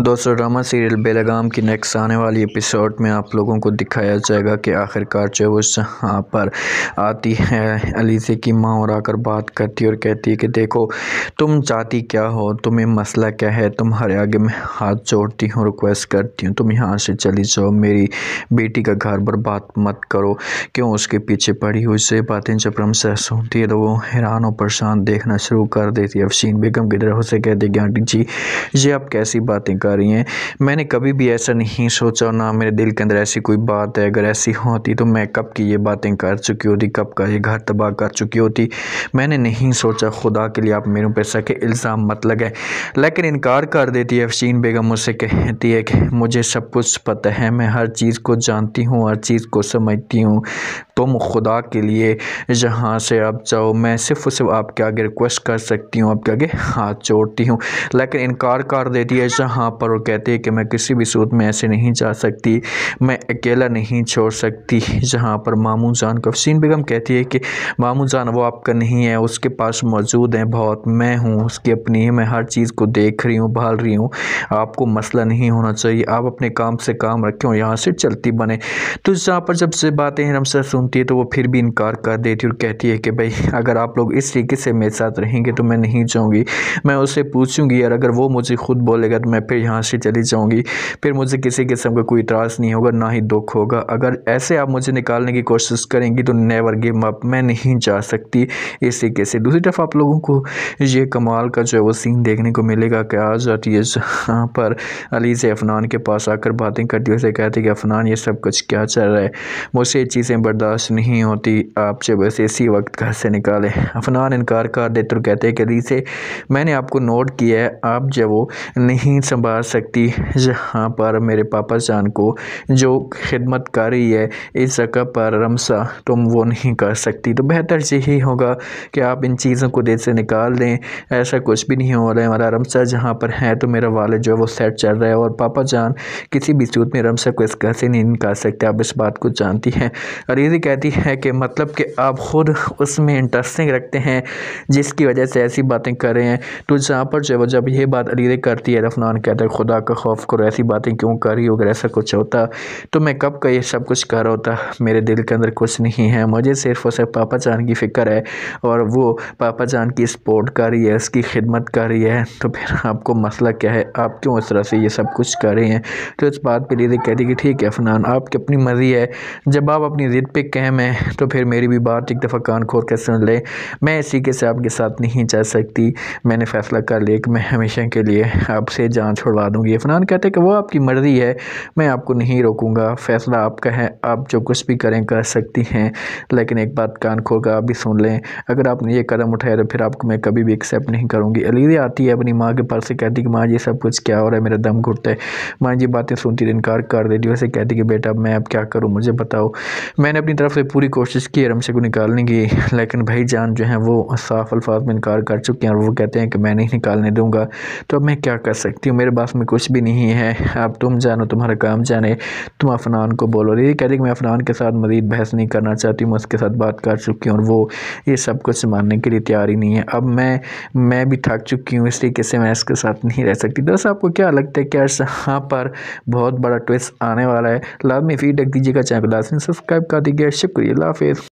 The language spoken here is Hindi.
दोस्तों ड्रामा सीरियल बेलगाम की नेक्स्ट आने वाली एपिसोड में आप लोगों को दिखाया जाएगा कि आखिरकार जो वो यहाँ पर आती है अलीज़े की माँ और आकर बात करती है और कहती है कि देखो तुम चाहती क्या हो तुम्हें मसला क्या है तुम्हारे आगे मैं हाथ जोड़ती हूँ रिक्वेस्ट करती हूँ तुम यहाँ से चली जाओ मेरी बेटी का घर पर बात मत करो क्यों उसके पीछे पड़ी हुई से बातें जब से सुनती है तो वो हैरान और परेशान देखना शुरू कर देती है अफशीन बेगम की तरह से कहती है कि आंटी जी ये आप कैसी बातें रही हैं मैंने कभी भी ऐसा नहीं सोचा ना मेरे दिल के अंदर ऐसी कोई बात है अगर ऐसी होती तो मैं कब की ये बातें कर चुकी होती कब का ये घर तबाह कर चुकी होती मैंने नहीं सोचा खुदा के लिए आप मेरे ऊपर सके इल्ज़ाम मत लगे लेकिन इनकार कर देती है अफशीन बेगम मुझसे कहती है कि मुझे सब कुछ पता है मैं हर चीज़ को जानती हूँ हर चीज़ को समझती हूँ तुम खुदा के लिए जहाँ से आप जाओ मैं सिर्फ सिर्फ आपके आगे रिक्वेस्ट कर सकती हूँ आपके आगे हाथ जोड़ती हूँ लेकिन इनकार कर देती है जहाँ पर वो कहती है कि मैं किसी भी सूरत में ऐसे नहीं जा सकती मैं अकेला नहीं छोड़ सकती जहाँ पर मामू जान को अफसिन बेगम कहती है कि मामू जान वो आपका नहीं है उसके पास मौजूद हैं बहुत मैं हूँ उसकी अपनी मैं हर चीज़ को देख रही हूँ भाल रही हूँ आपको मसला नहीं होना चाहिए आप अपने काम से काम रखें और यहाँ से चलती बने तो जहाँ पर जब से बातें से सुनती है तो वो फिर भी इनकार कर देती और कहती है कि भाई अगर आप लोग इस तरीके से मेरे साथ रहेंगे तो मैं नहीं जाऊँगी मैं उससे पूछूँगी यार अगर वो मुझे खुद बोलेगा तो मैं फिर यहाँ से चली जाऊँगी फिर मुझे किसी किस्म का कोई इतराज़ नहीं होगा ना ही दुख होगा अगर ऐसे आप मुझे निकालने की कोशिश करेंगी तो नेवर गिव अप मैं नहीं जा सकती इस तरीके से दूसरी तरफ आप लोगों को ये कमाल का जो है वो सीन देखने को मिलेगा कि आज और है जहाँ पर अली से अफनान के पास आकर बातें करती हुई उसे हैं कि अफनान ये सब कुछ क्या चल रहा है मुझसे ये चीज़ें बर्दाश्त नहीं होती आप जब ऐसे इसी वक्त घर से निकालें अफनान इनकार कर देते और कहते हैं कि अली से मैंने आपको नोट किया है आप जब वो नहीं संभाल आ सकती जहाँ पर मेरे पापा जान को जो खिदमत कर रही है इस जगह पर रमसा तुम वो नहीं कर सकती तो बेहतर यही होगा कि आप इन चीज़ों को दिल से निकाल दें ऐसा कुछ भी नहीं हो रहा है हमारा रमसा जहाँ पर है तो मेरा वाले जो है वो सेट चल रहा है और पापा जान किसी भी सूरत में रमसा को इस घर से नहीं निकाल सकते आप इस बात को जानती हैं अरीजी कहती है कि मतलब कि आप ख़ुद उसमें इंटरेस्टिंग रखते हैं जिसकी वजह से ऐसी बातें कर रहे हैं तो जहाँ पर जो है जब ये बात अलीदे करती है रफनान कहते है खुदा का खौफ करो ऐसी बातें क्यों कर रही हो अगर ऐसा कुछ होता तो मैं कब का ये सब कुछ कर रहा होता मेरे दिल के अंदर कुछ नहीं है मुझे सिर्फ और सिर्फ पापा जान की फ़िक्र है और वो पापा जान की सपोर्ट कर रही है उसकी खिदमत कर रही है तो फिर आपको मसला क्या है आप क्यों इस तरह से ये सब कुछ कर रहे हैं तो इस बात पर तो कह कहती कि ठीक है अफनान आपकी अपनी मर्ज़ी है जब आप अपनी ज़िद पर कहम है तो फिर मेरी भी बात एक दफ़ा कान खोर कर सुन ले मैं इसी के से आपके साथ नहीं जा सकती मैंने फ़ैसला कर लिया कि मैं हमेशा के लिए आपसे जान छुड़वा दूँगी इफनान कहते हैं कि वो आपकी मर्ज़ी है मैं आपको नहीं रोकूँगा फ़ैसला आपका है आप जो कुछ भी करें कर सकती हैं लेकिन एक बात कान खोल आप भी सुन लें अगर आपने ये कदम उठाया तो फिर आपको मैं कभी भी एक्सेप्ट नहीं करूँगी अलीजे आती है अपनी माँ के पास से कहती कि माँ जी सब कुछ क्या हो रहा है मेरा दम घुटता है माँ जी बातें सुनती इनकार कर देती वैसे कहती कि बेटा मैं अब क्या करूँ मुझे बताओ मैंने अपनी तरफ से पूरी कोशिश की रमशे को निकालने की लेकिन भाई जान जो है वो साफ अल्फाज में इनकार कर चुके हैं और वो कहते हैं कि मैं नहीं निकालने दूँगा तो अब मैं क्या कर सकती हूँ मेरे पास में कुछ भी नहीं है अब तुम जानो तुम्हारा काम जाने तुम अफनान को बोलो ये कह रही कि मैं अफनान के साथ मज़ीद बहस नहीं करना चाहती मैं उसके साथ बात कर चुकी हूँ और वो ये सब कुछ मानने के लिए तैयार ही नहीं है अब मैं मैं भी थक चुकी हूँ इस तरीके से मैं इसके साथ नहीं रह सकती दोस्तों आपको क्या लगता है क्या यहाँ पर बहुत बड़ा ट्विस्ट आने वाला है लाभ में फीडबैक दीजिएगा चैनल सब्सक्राइब कर दीजिएगा शुक्रिया हाफिज़